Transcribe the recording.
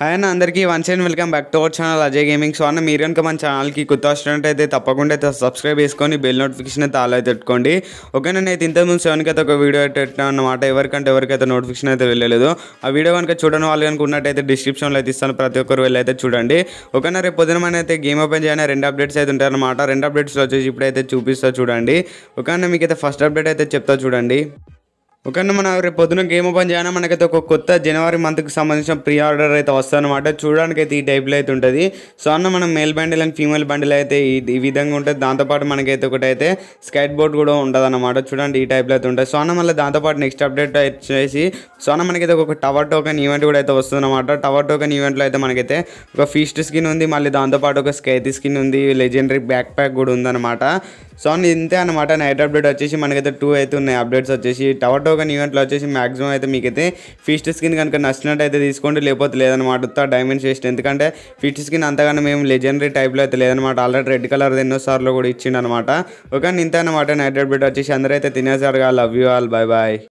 hi అన్న అందరికీ once and welcome back to our channel Ajay gaming so అన్న మీరు కనుక మన ఛానల్కి కొత్త వస్తున్నట్టు అయితే తప్పకుండా అయితే సబ్స్క్రైబ్ చేసుకొని బెల్ నోటిఫికేషన్ అయితే ఆలో పెట్టుకోండి ఓకే నేను అయితే ఇంతకుముందు సెవెన్కి అయితే ఒక వీడియో అయితే పెట్టాను అనమాట ఎవరికంటే ఎవరికైతే నోటిఫికేషన్ అయితే వెళ్ళలేదు ఆ వీడియో కనుక చూడని వాళ్ళు కనుక ఉన్నట్టయితే డిస్క్రిప్షన్లో అయితే ఇస్తాను ప్రతి ఒక్కరు వెళ్ళైతే చూడండి ఓకేనా రేపు పొద్దున మన అయితే గేమ్ ఓపెన్ చేయని రెండు అప్డేట్స్ అయితే ఉంటాయన్నమాట రెండు అప్డేట్స్లో వచ్చేసి ఇప్పుడైతే చూపిస్తా చూడండి ఓకేనా మీకైతే ఫస్ట్ అప్డేట్ అయితే చెప్తా చూడండి ఓకే మనం రేపు పొద్దున గేమ్ ఓపెన్ చేయాలి మనకైతే ఒక కొత్త జనవరి మంత్కి సంబంధించిన ప్రీ ఆర్డర్ అయితే వస్తుందన్నమాట చూడడానికి అయితే ఈ టైప్లో అయితే ఉంటుంది సో అన్న మనం male bundle and female bundle అయితే ఈ విధంగా ఉంటుంది దాంతోపాటు మనకైతే ఒకటి అయితే స్కైట్ బోర్డ్ కూడా ఉంటుంది అనమాట చూడండి ఈ టైప్లో అయితే ఉంటుంది సో అన్న మళ్ళీ దాంతోపాటు నెక్స్ట్ అప్డేట్ వచ్చేసి సో అన్న మనకైతే ఒక టవర్ టోకెన్ ఈవెంట్ కూడా అయితే వస్తుందన్నమాట టవర్ టోకెన్ ఈవెంట్లో అయితే మనకైతే ఒక ఫీస్ట్ స్కిన్ ఉంది మళ్ళీ దాంతోపాటు ఒక స్కైతీ స్కిన్ ఉంది లెజెండరీ బ్యాక్ ప్యాక్ కూడా ఉందన్నమాట సో అన్న ఇంతే అనమాట నైట్ అప్డేట్ వచ్చేసి మనకైతే టూ అయితే ఉన్నాయి అప్డేట్స్ వచ్చేసి టవర్ టోకన్ ఈవెంట్లో వచ్చేసి మాక్సిమం అయితే మీకు అయితే ఫిస్ట్ స్కిన్ కనుక నచ్చినట్టయితే తీసుకోండి లేకపోతే లేదనమాట ఉత్తా డైమండ్ ఎందుకంటే ఫిస్ట్ స్కిన్ అంతగానో మేము లెజెండరీ టైప్లో అయితే లేదనమాట ఆల్రెడీ రెడ్ కలర్ ఎన్నోసార్లు కూడా ఇచ్చిండనమాట ఒక ఇంత అనమాట నైట్ బిడ్డ వచ్చేసి అందరైతే తినేసారు love you all bye bye